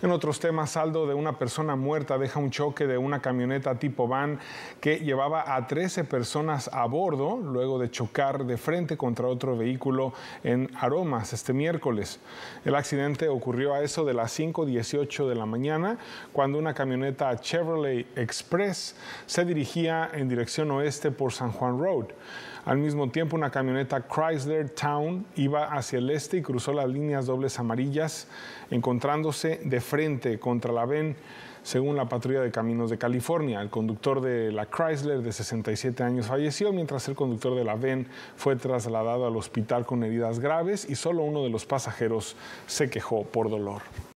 En otros temas, saldo de una persona muerta deja un choque de una camioneta tipo van que llevaba a 13 personas a bordo luego de chocar de frente contra otro vehículo en Aromas este miércoles. El accidente ocurrió a eso de las 5.18 de la mañana cuando una camioneta Chevrolet Express se dirigía en dirección oeste por San Juan Road. Al mismo tiempo, una camioneta Chrysler Town iba hacia el este y cruzó las líneas dobles amarillas, encontrándose de frente contra la VEN, según la patrulla de caminos de California. El conductor de la Chrysler de 67 años falleció, mientras el conductor de la VEN fue trasladado al hospital con heridas graves y solo uno de los pasajeros se quejó por dolor.